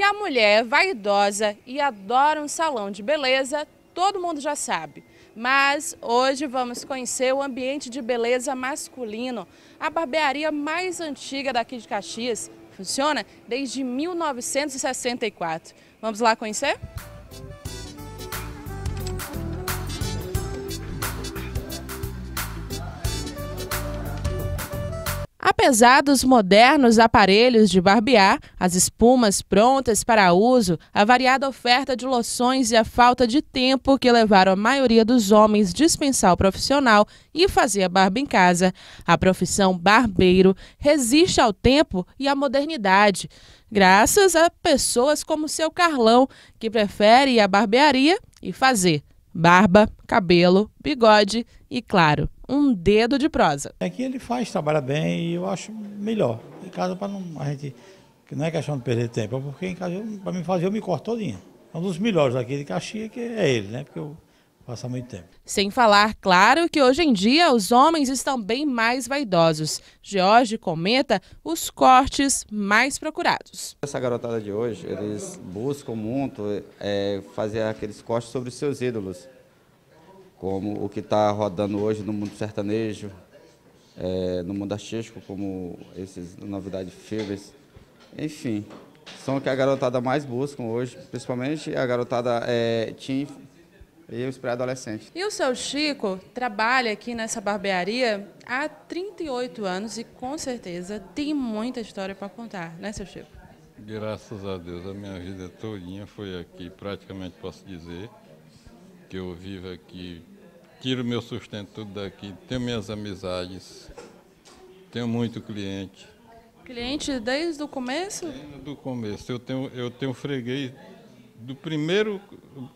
Que a mulher é vaidosa e adora um salão de beleza, todo mundo já sabe. Mas hoje vamos conhecer o ambiente de beleza masculino, a barbearia mais antiga daqui de Caxias. Funciona desde 1964. Vamos lá conhecer? Apesar dos modernos aparelhos de barbear, as espumas prontas para uso, a variada oferta de loções e a falta de tempo que levaram a maioria dos homens dispensar o profissional e fazer a barba em casa, a profissão barbeiro resiste ao tempo e à modernidade, graças a pessoas como seu Carlão, que prefere a barbearia e fazer barba, cabelo, bigode e, claro, um dedo de prosa. É que ele faz, trabalha bem e eu acho melhor. Em casa, para não. A gente. Não é questão de perder tempo, é porque em casa, para mim fazer, eu me corto todinha. É um dos melhores aqui de Caxias que é ele, né? Porque eu passo muito tempo. Sem falar, claro, que hoje em dia os homens estão bem mais vaidosos. George comenta os cortes mais procurados. Essa garotada de hoje, eles buscam muito é, fazer aqueles cortes sobre os seus ídolos como o que está rodando hoje no mundo sertanejo, é, no mundo artístico, como esses novidades filmes. Enfim, são que a garotada mais busca hoje, principalmente a garotada é, teen e os pré-adolescentes. E o seu Chico trabalha aqui nessa barbearia há 38 anos e com certeza tem muita história para contar, né, seu Chico? Graças a Deus, a minha vida todinha foi aqui, praticamente posso dizer que eu vivo aqui, tiro meu sustento tudo daqui, tenho minhas amizades, tenho muito cliente. Cliente desde o começo? Desde o começo. Eu tenho, eu tenho freguês do primeiro,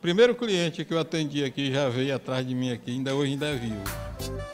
primeiro cliente que eu atendi aqui, já veio atrás de mim aqui, ainda hoje ainda é vivo.